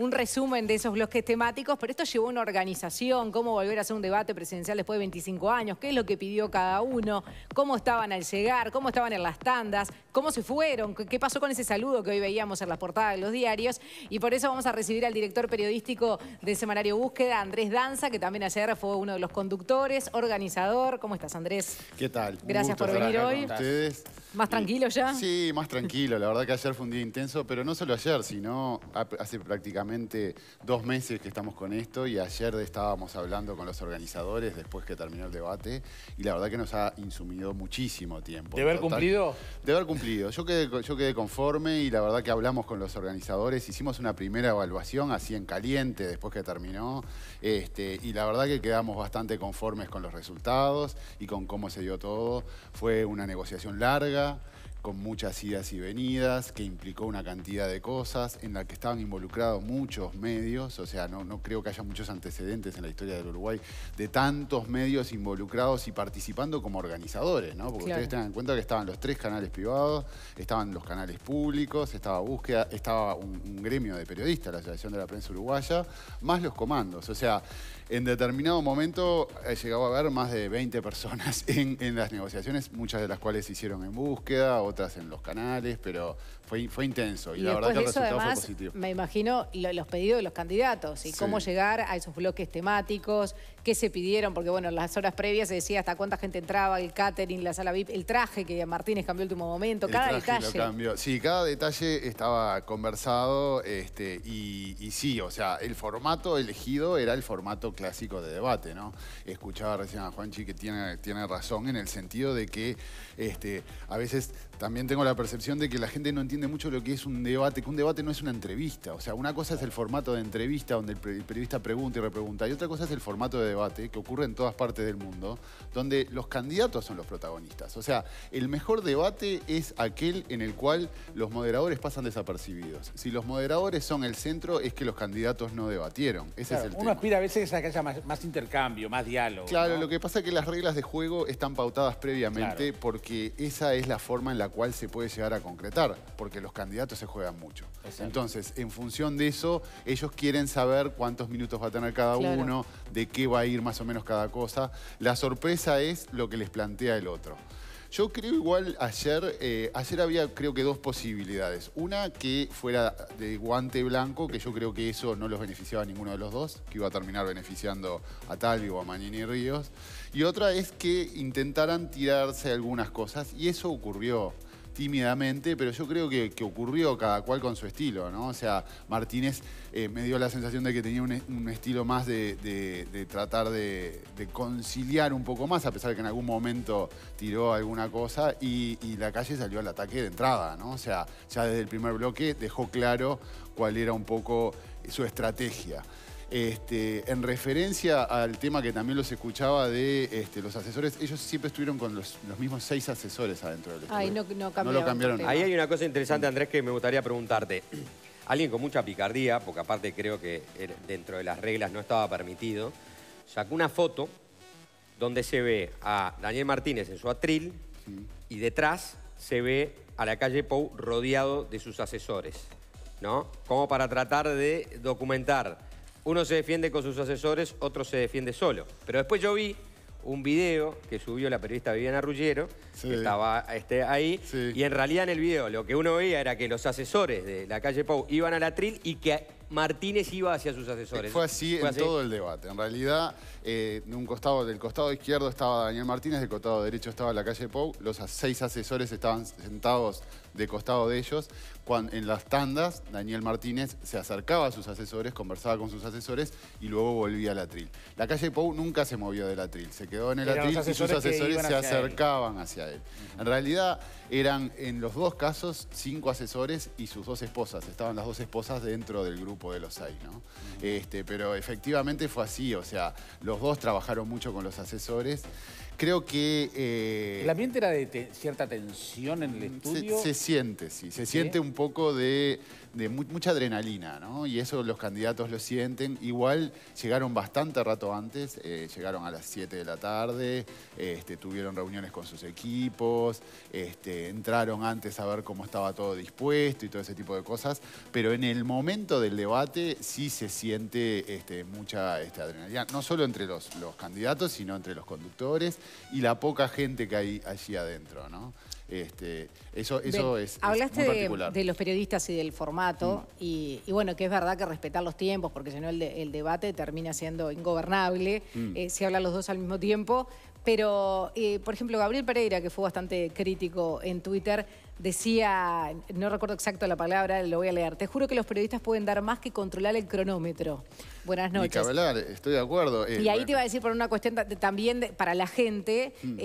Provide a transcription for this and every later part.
un resumen de esos bloques temáticos, pero esto llevó una organización, cómo volver a hacer un debate presidencial después de 25 años, qué es lo que pidió cada uno, cómo estaban al llegar, cómo estaban en las tandas, cómo se fueron, qué pasó con ese saludo que hoy veíamos en las portadas de los diarios. Y por eso vamos a recibir al director periodístico de Semanario Búsqueda, Andrés Danza, que también ayer fue uno de los conductores, organizador. ¿Cómo estás, Andrés? ¿Qué tal? Gracias por venir hoy. ¿Más tranquilo ya? Sí, más tranquilo. La verdad que ayer fue un día intenso, pero no solo ayer, sino hace prácticamente dos meses que estamos con esto y ayer estábamos hablando con los organizadores después que terminó el debate y la verdad que nos ha insumido muchísimo tiempo. ¿De haber cumplido? De haber cumplido. Yo quedé, yo quedé conforme y la verdad que hablamos con los organizadores, hicimos una primera evaluación así en caliente después que terminó este, y la verdad que quedamos bastante conformes con los resultados y con cómo se dio todo. Fue una negociación larga con muchas idas y venidas, que implicó una cantidad de cosas, en la que estaban involucrados muchos medios, o sea, no, no creo que haya muchos antecedentes en la historia del Uruguay de tantos medios involucrados y participando como organizadores, ¿no? Porque ustedes tengan en cuenta que estaban los tres canales privados, estaban los canales públicos, estaba búsqueda, estaba un gremio de periodistas, la Asociación de la Prensa Uruguaya, más los comandos, o sea, en determinado momento he eh, llegado a ver más de 20 personas en, las negociaciones, muchas de las cuales se hicieron en búsqueda, otras en los canales, pero fue, fue intenso y, la verdad que el resultado fue positivo. Me imagino los pedidos de los candidatos y cómo llegar a esos bloques temáticos, qué se pidieron, porque bueno, en las horas previas se decía hasta cuánta gente entraba, el catering, la sala VIP, el traje que Martínez cambió el último momento, cada detalle. Sí, cada detalle estaba conversado este, y, y sí, o sea, el formato elegido era el formato que clásico de debate, ¿no? Escuchaba recién a Juanchi que tiene, tiene razón en el sentido de que este, a veces también tengo la percepción de que la gente no entiende mucho lo que es un debate, que un debate no es una entrevista. O sea, una cosa es el formato de entrevista donde el periodista pregunta y repregunta, y otra cosa es el formato de debate que ocurre en todas partes del mundo, donde los candidatos son los protagonistas. O sea, el mejor debate es aquel en el cual los moderadores pasan desapercibidos. Si los moderadores son el centro, es que los candidatos no debatieron. Ese es el uno aspira a veces a más, intercambio, más diálogo. Claro, lo que pasa es que las reglas de juego están pautadas previamente porque esa es la forma en la cual se puede llegar a concretar, porque los candidatos se juegan mucho. Entonces, en función de eso, ellos quieren saber cuántos minutos va a tener cada uno, de qué va a ir más o menos cada cosa. La sorpresa es lo que les plantea el otro. Yo creo igual ayer, eh, ayer había creo que dos posibilidades. Una que fuera de guante blanco, que yo creo que eso no los beneficiaba a ninguno de los dos, que iba a terminar beneficiando a Talvi o a Mañini Ríos. Y otra es que intentaran tirarse algunas cosas y eso ocurrió tímidamente, pero yo creo que, ocurrió cada cual con su estilo, ¿no? O sea, Martínez eh, me dio la sensación de que tenía un, estilo más de, tratar de, conciliar un poco más, a pesar de que en algún momento tiró alguna cosa, y, y la calle salió al ataque de entrada, ¿no? O sea, ya desde el primer bloque dejó claro cuál era un poco su estrategia. Este, en referencia al tema que también los escuchaba de este, los asesores, ellos siempre estuvieron con los, mismos seis asesores adentro del Ay, no, no, no lo cambiaron. Ahí hay una cosa interesante, Andrés, que me gustaría preguntarte. Alguien con mucha picardía, porque aparte creo que dentro de las reglas no estaba permitido, sacó una foto donde se ve a Daniel Martínez en su atril y detrás se ve a la calle Pou rodeado de sus asesores, ¿no? Como para tratar de documentar uno se defiende con sus asesores, otro se defiende solo. Pero después yo vi un video que subió la periodista Viviana Ruggiero, que estaba este, ahí, y en realidad en el video lo que uno veía era que los asesores de la calle Pau iban a la tril y que Martínez iba hacia sus asesores. Fue así en todo el debate. En realidad, eh, un costado, del costado izquierdo estaba Daniel Martínez, del costado derecho estaba la calle Pou. Los seis asesores estaban sentados de costado de ellos. Cuando, en las tandas, Daniel Martínez se acercaba a sus asesores, conversaba con sus asesores y luego volvía al atril. La calle Pou nunca se movió del atril, se quedó en el atril y sus asesores se acercaban hacia él. En realidad, eran en los dos casos cinco asesores y sus dos esposas. Estaban las dos esposas dentro del grupo los hay, ¿no? Este, pero efectivamente fue así, o sea, los dos trabajaron mucho con los asesores. Creo que... la eh, ¿El ambiente era de cierta tensión en el estudio? Se, siente, sí. Se siente un poco de de mucha adrenalina, ¿no? Y eso los candidatos lo sienten. Igual llegaron bastante rato antes, eh, llegaron a las 7 de la tarde, este, tuvieron reuniones con sus equipos, este, entraron antes a ver cómo estaba todo dispuesto y todo ese tipo de cosas, pero en el momento del debate sí se siente este, mucha este, adrenalina, no solo entre los candidatos, sino entre los conductores y la poca gente que hay allí adentro, ¿no? Este, eso eso es, Hablaste particular. De, de, los periodistas y del formato, mm. y, bueno, que es verdad que respetar los tiempos, porque si no el, debate termina siendo ingobernable, mm. eh, si hablan los dos al mismo tiempo. Pero, eh, por ejemplo, Gabriel Pereira, que fue bastante crítico en Twitter, decía, no recuerdo exacto la palabra, lo voy a leer, te juro que los periodistas pueden dar más que controlar el cronómetro. Buenas noches. Y que hablar, estoy de acuerdo. Eh, y ahí te iba a decir por una cuestión también para la gente, mm.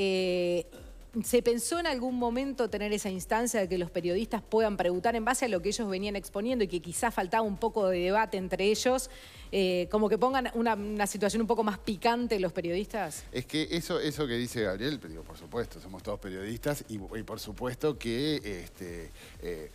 ¿Se pensó en algún momento tener esa instancia de que los periodistas puedan preguntar en base a lo que ellos venían exponiendo y que quizás faltaba un poco de debate entre ellos, eh, como que pongan una, situación un poco más picante los periodistas? Es que eso, eso que dice Gabriel, por supuesto, somos todos periodistas y, por supuesto que este, eh,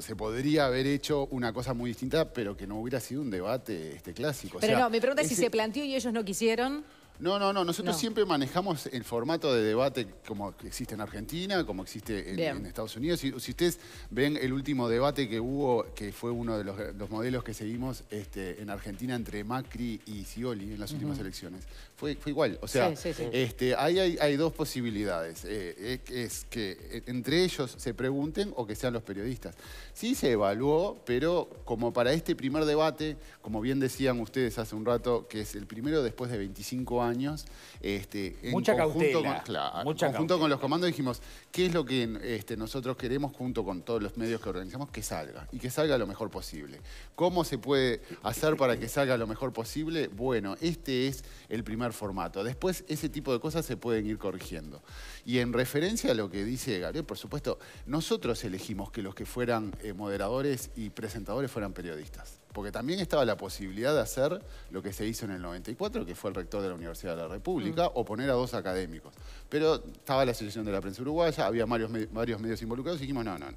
se podría haber hecho una cosa muy distinta, pero que no hubiera sido un debate este, clásico. Pero no, mi pregunta es si se planteó y ellos no quisieron. No, no, no. Nosotros siempre manejamos el formato de debate como existe en Argentina, como existe en, Estados Unidos. Si, si, ustedes ven el último debate que hubo, que fue uno de los, modelos que seguimos este, en Argentina entre Macri y Scioli en las últimas elecciones, fue, igual. O sea, este, hay, dos posibilidades. Eh, es que entre ellos se pregunten o que sean los periodistas. Sí se evaluó, pero como para este primer debate, como bien decían ustedes hace un rato, que es el primero después de 25 años, años. Este, en mucha conjunto Con, con los comandos dijimos, ¿qué es lo que este, nosotros queremos junto con todos los medios que organizamos? Que salga y que salga lo mejor posible. ¿Cómo se puede hacer para que salga lo mejor posible? Bueno, este es el primer formato. Después ese tipo de cosas se pueden ir corrigiendo. Y en referencia a lo que dice Gabriel, por supuesto, nosotros elegimos que los que fueran eh, moderadores y presentadores fueran periodistas. Porque también estaba la posibilidad de hacer lo que se hizo en el 94, que fue el rector de la Universidad de la República, mm. o poner a dos académicos. Pero estaba la Asociación de la Prensa Uruguaya, había varios, medios involucrados y dijimos, no, no, no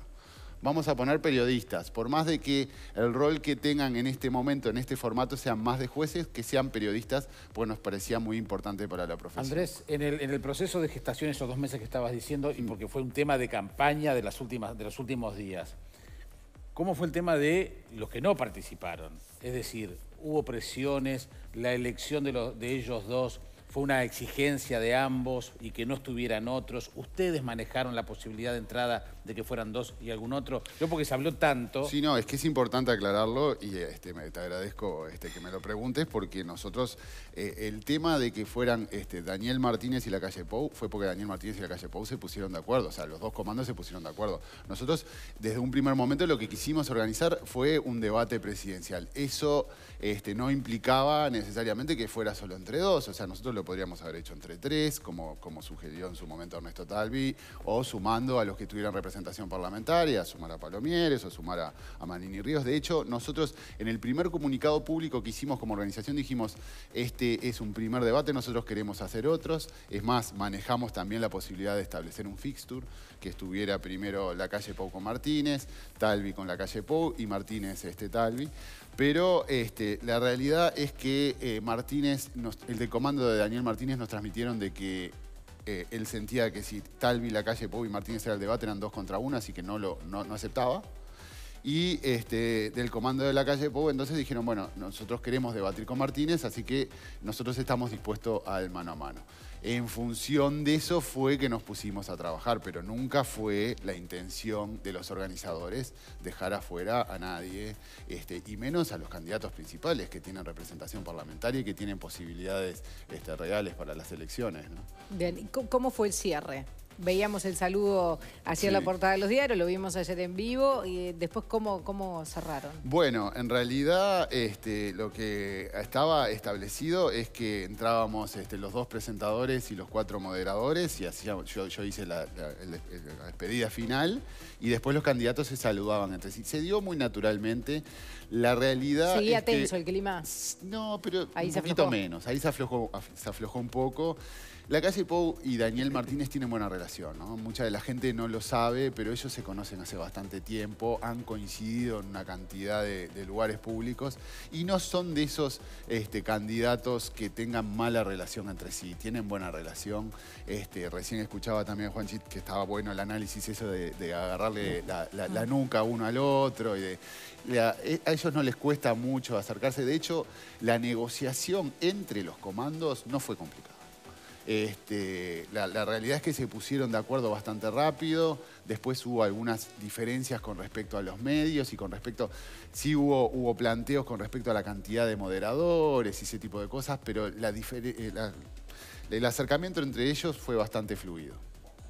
vamos a poner periodistas, por más de que el rol que tengan en este momento, en este formato, sean más de jueces, que sean periodistas, pues nos parecía muy importante para la profesión. Andrés, en el, proceso de gestación, esos dos meses que estabas diciendo, y mm. porque fue un tema de campaña de, las últimas, de los últimos días, ¿Cómo fue el tema de los que no participaron? Es decir, hubo presiones, la elección de, los, de ellos dos fue una exigencia de ambos y que no estuvieran otros. Ustedes manejaron la posibilidad de entrada de que fueran dos y algún otro. Yo porque se habló tanto. Sí, no, es que es importante aclararlo y este, me, te agradezco este, que me lo preguntes porque nosotros, eh, el tema de que fueran este, Daniel Martínez y la calle Pou fue porque Daniel Martínez y la calle Pou se pusieron de acuerdo, o sea, los dos comandos se pusieron de acuerdo. Nosotros desde un primer momento lo que quisimos organizar fue un debate presidencial. Eso este, no implicaba necesariamente que fuera solo entre dos, o sea, nosotros lo podríamos haber hecho entre tres, como, como sugirió en su momento Ernesto Talvi, o sumando a los que tuvieran representación parlamentaria, sumar a Palomieres o sumar a, a, Manini Ríos. De hecho, nosotros en el primer comunicado público que hicimos como organización dijimos, este es un primer debate, nosotros queremos hacer otros. Es más, manejamos también la posibilidad de establecer un fixture que estuviera primero la calle Pau con Martínez, Talvi con la calle Pau y Martínez este Talvi. Pero este, la realidad es que eh, Martínez, el de comando de Daniel Martínez nos transmitieron de que eh, él sentía que si Talvi, la calle Pobi y Martínez era el debate, eran dos contra uno, así que no lo no aceptaba y este, del comando de la calle Pou. Entonces dijeron, bueno, nosotros queremos debatir con Martínez, así que nosotros estamos dispuestos al mano a mano. En función de eso fue que nos pusimos a trabajar, pero nunca fue la intención de los organizadores dejar afuera a nadie, este, y menos a los candidatos principales que tienen representación parlamentaria y que tienen posibilidades este, reales para las elecciones. ¿cómo fue el cierre? veíamos el saludo hacia la portada de los diarios, lo vimos ayer en vivo, y eh, después cómo, cómo cerraron. Bueno, en realidad este, lo que estaba establecido es que entrábamos este, los dos presentadores y los cuatro moderadores, y así yo, hice la, despedida final, y después los candidatos se saludaban entre sí. Se dio muy naturalmente. La realidad. Seguía tenso el clima. No, pero un poquito menos. Ahí se aflojó, se aflojó un poco. La calle Pou y Daniel Martínez tienen buena relación, ¿no? Mucha de la gente no lo sabe, pero ellos se conocen hace bastante tiempo, han coincidido en una cantidad de, lugares públicos y no son de esos este, candidatos que tengan mala relación entre sí, tienen buena relación. Este, recién escuchaba también a Juan Chit que estaba bueno el análisis eso de, agarrarle la, nuca uno al otro y de... Eh, no les cuesta mucho acercarse. De hecho, la negociación entre los comandos no fue complicada. Este, la, realidad es que se pusieron de acuerdo bastante rápido, después hubo algunas diferencias con respecto a los medios y con respecto, sí hubo, hubo planteos con respecto a la cantidad de moderadores y ese tipo de cosas, pero eh, el acercamiento entre ellos fue bastante fluido.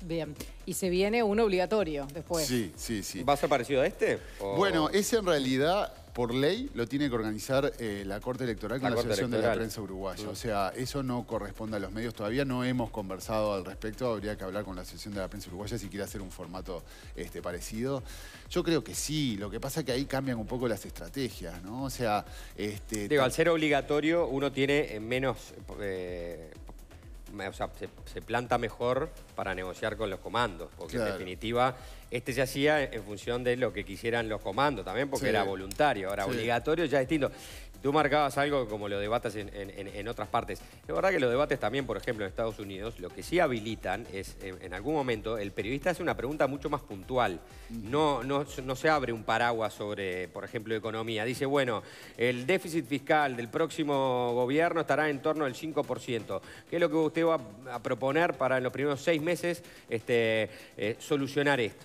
Bien, y se viene uno obligatorio después. Sí, sí, sí. ¿Va a ser parecido a este? Bueno, ese en realidad por ley lo tiene que organizar eh, la Corte Electoral con la, Asociación de la Prensa Uruguaya. Mm. O sea, eso no corresponde a los medios. Todavía no hemos conversado al respecto. Habría que hablar con la Asociación de la Prensa Uruguaya si quiere hacer un formato este, parecido. Yo creo que sí. Lo que pasa es que ahí cambian un poco las estrategias, ¿no? O sea... Este, Digo, al ser obligatorio uno tiene eh, menos... Eh, o sea, se, planta mejor para negociar con los comandos, porque en definitiva este se hacía en función de lo que quisieran los comandos también, porque era voluntario, ahora obligatorio ya es distinto. Tú marcabas algo como lo debates en, otras partes. La verdad que los debates también, por ejemplo, en Estados Unidos, lo que sí habilitan es, en, algún momento, el periodista hace una pregunta mucho más puntual. No, no, se abre un paraguas sobre, por ejemplo, economía. Dice, bueno, el déficit fiscal del próximo gobierno estará en torno al 5%. ¿Qué es lo que usted va a proponer para en los primeros seis meses este, eh, solucionar esto?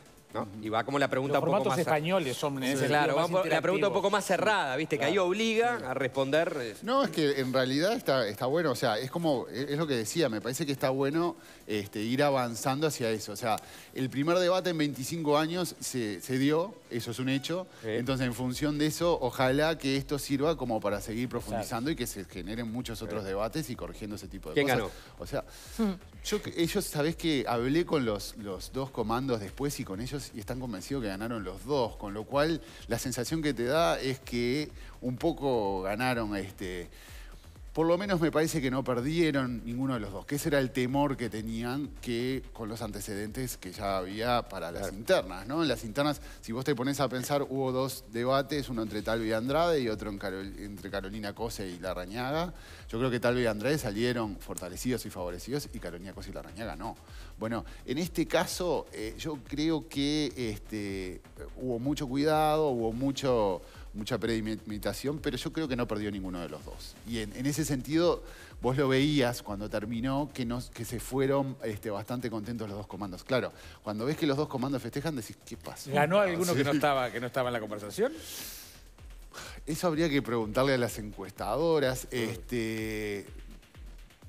Y va como la pregunta un poco más... españoles son la pregunta un poco más cerrada, ¿viste? Que ahí obliga a responder... Eh. No, es que en realidad está, está bueno, o sea, es como, e-, es lo que decía, me parece que está bueno este, ir avanzando hacia eso. O sea, el primer debate en 25 años se, dio, eso es un hecho, entonces en función de eso, ojalá que esto sirva como para seguir profundizando y que se generen muchos otros debates y corrigiendo ese tipo de ¿Quién cosas. O sea, mm. yo, ellos, eh, ¿sabés que Hablé con los, los dos comandos después y con ellos y están convencidos que ganaron los dos, con lo cual la sensación que te da es que un poco ganaron este, por lo menos me parece que no perdieron ninguno de los dos, que ese era el temor que tenían que con los antecedentes que ya había para las internas, ¿no? En las internas, si vos te pones a pensar, hubo dos debates, uno entre Talvi y Andrade y otro entre Carolina Cose y Larañaga. Yo creo que Talvi y Andrade salieron fortalecidos y favorecidos y Carolina Cose y Larañaga no. Bueno, en este caso eh, yo creo que este, hubo mucho cuidado, hubo mucho mucha premeditación, pero yo creo que no perdió ninguno de los dos. Y en, ese sentido, vos lo veías cuando terminó, que, nos, que se fueron este, bastante contentos los dos comandos. Claro, cuando ves que los dos comandos festejan, decís, ¿qué pasa? ¿Ganó alguno que, no estaba, que no estaba en la conversación? Eso habría que preguntarle a las encuestadoras. Este,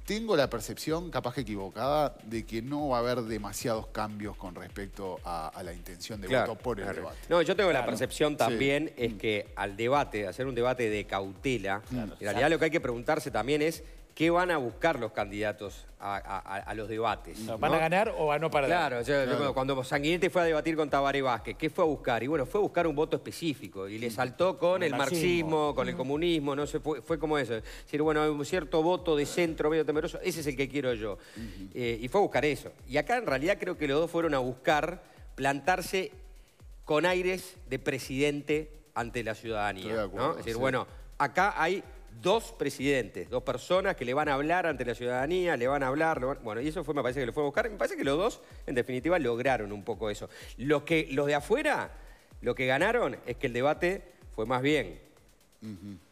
tengo la percepción, capaz que equivocada, de que no va a haber demasiados cambios con respecto a, la intención de voto por el debate. No, yo tengo la percepción también es mm. que al debate, hacer un debate de cautela, en realidad lo que hay que preguntarse también es qué van a buscar los candidatos a, los debates. ¿Van a ganar o van a no parar. Claro, cuando Sanguinetti fue a debatir con Tabaré Vázquez, ¿qué fue a buscar? Y bueno, fue a buscar un voto específico y le saltó con el, marxismo, con el comunismo, no sé, fue, como eso. Es decir, bueno, hay un cierto voto de centro medio temeroso, ese es el que quiero yo. Eh, y fue a buscar eso. Y acá en realidad creo que los dos fueron a buscar plantarse con aires de presidente ante la ciudadanía. Es decir, bueno, acá hay dos presidentes, dos personas que le van a hablar ante la ciudadanía, le van a hablar, bueno, y eso fue, me parece que lo fue a buscar, me parece que los dos, en definitiva, lograron un poco eso. Los, que, los de afuera, lo que ganaron es que el debate fue más bien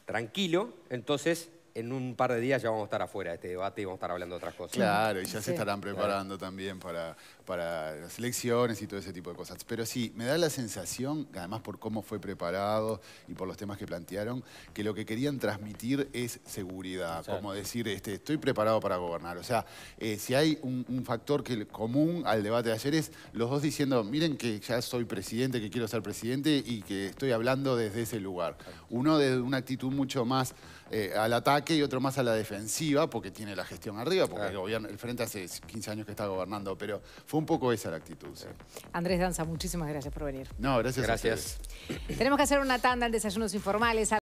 tranquilo, entonces en un par de días ya vamos a estar afuera de este debate y vamos a estar hablando de otras cosas. Claro, y ya se estarán preparando también para, para las elecciones y todo ese tipo de cosas. Pero sí, me da la sensación, además por cómo fue preparado y por los temas que plantearon, que lo que querían transmitir es seguridad, como decir, este, estoy preparado para gobernar. O sea, eh, si hay un, factor que, común al debate de ayer es los dos diciendo, miren que ya soy presidente, que quiero ser presidente y que estoy hablando desde ese lugar. Uno desde una actitud mucho más eh, al ataque y otro más a la defensiva, porque tiene la gestión arriba, porque el, el frente hace 15 años que está gobernando, pero fue un poco esa la actitud. Andrés Danza, muchísimas gracias por venir. No, gracias. Gracias. Tenemos que hacer una tanda en desayunos informales.